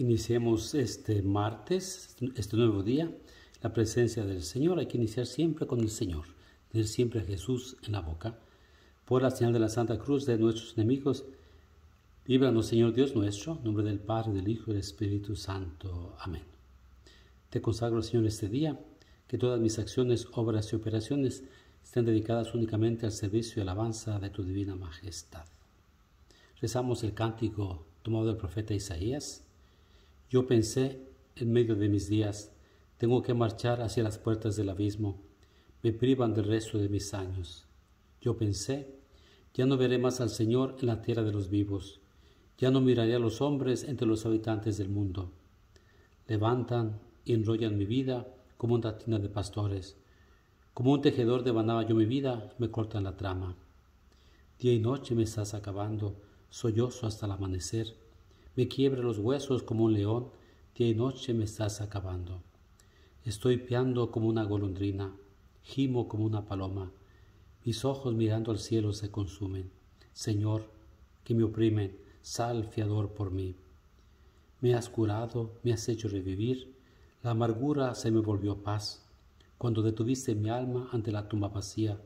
Iniciemos este martes, este nuevo día, la presencia del Señor. Hay que iniciar siempre con el Señor, tener siempre a Jesús en la boca. Por la señal de la Santa Cruz de nuestros enemigos, líbranos, Señor Dios nuestro, en nombre del Padre, del Hijo y del Espíritu Santo. Amén. Te consagro, Señor, este día, que todas mis acciones, obras y operaciones estén dedicadas únicamente al servicio y alabanza de tu divina majestad. Rezamos el cántico tomado del profeta Isaías yo pensé en medio de mis días, tengo que marchar hacia las puertas del abismo, me privan del resto de mis años. Yo pensé, ya no veré más al Señor en la tierra de los vivos, ya no miraré a los hombres entre los habitantes del mundo. Levantan y enrollan mi vida como una tina de pastores, como un tejedor devanaba yo mi vida, me cortan la trama. Día y noche me estás acabando, sollozo hasta el amanecer me quiebra los huesos como un león, día y noche me estás acabando. Estoy piando como una golondrina, gimo como una paloma, mis ojos mirando al cielo se consumen. Señor, que me oprimen, sal fiador por mí. Me has curado, me has hecho revivir, la amargura se me volvió paz, cuando detuviste mi alma ante la tumba vacía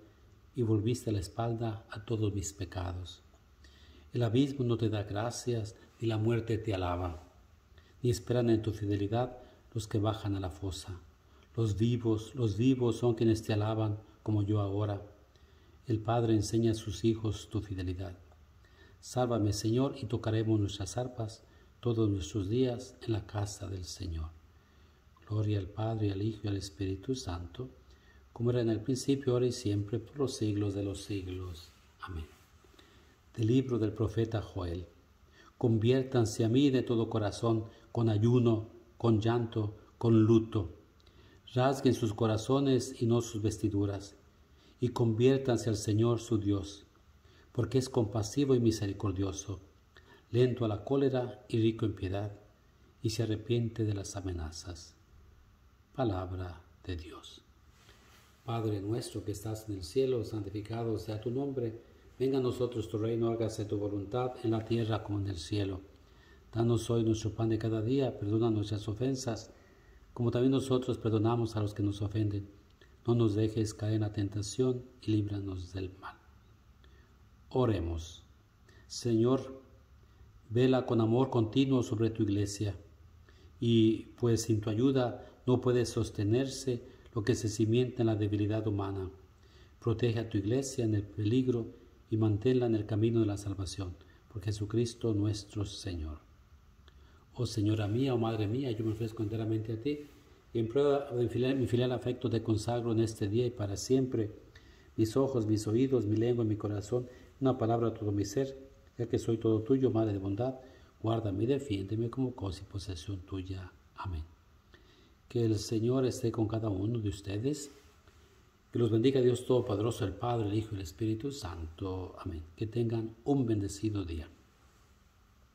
y volviste la espalda a todos mis pecados. El abismo no te da gracias, y la muerte te alaba. Ni esperan en tu fidelidad los que bajan a la fosa. Los vivos, los vivos son quienes te alaban, como yo ahora. El Padre enseña a sus hijos tu fidelidad. Sálvame, Señor, y tocaremos nuestras arpas todos nuestros días en la casa del Señor. Gloria al Padre, al Hijo y al Espíritu Santo, como era en el principio, ahora y siempre, por los siglos de los siglos. Amén. Del libro del profeta Joel conviértanse a mí de todo corazón, con ayuno, con llanto, con luto. Rasguen sus corazones y no sus vestiduras, y conviértanse al Señor su Dios, porque es compasivo y misericordioso, lento a la cólera y rico en piedad, y se arrepiente de las amenazas. Palabra de Dios. Padre nuestro que estás en el cielo, santificado sea tu nombre Venga a nosotros tu reino, hágase tu voluntad en la tierra como en el cielo. Danos hoy nuestro pan de cada día, perdona nuestras ofensas, como también nosotros perdonamos a los que nos ofenden. No nos dejes caer en la tentación y líbranos del mal. Oremos. Señor, vela con amor continuo sobre tu iglesia, y pues sin tu ayuda no puede sostenerse lo que se cimienta en la debilidad humana. Protege a tu iglesia en el peligro y manténla en el camino de la salvación, por Jesucristo nuestro Señor. Oh Señora mía, oh Madre mía, yo me ofrezco enteramente a ti, y en prueba de mi filial afecto te consagro en este día y para siempre mis ojos, mis oídos, mi lengua, mi corazón, una palabra a todo mi ser, ya que soy todo tuyo, Madre de bondad, guárdame y defiéndeme como cosa y posesión tuya. Amén. Que el Señor esté con cada uno de ustedes que los bendiga Dios Todopoderoso, el Padre, el Hijo y el Espíritu Santo. Amén. Que tengan un bendecido día.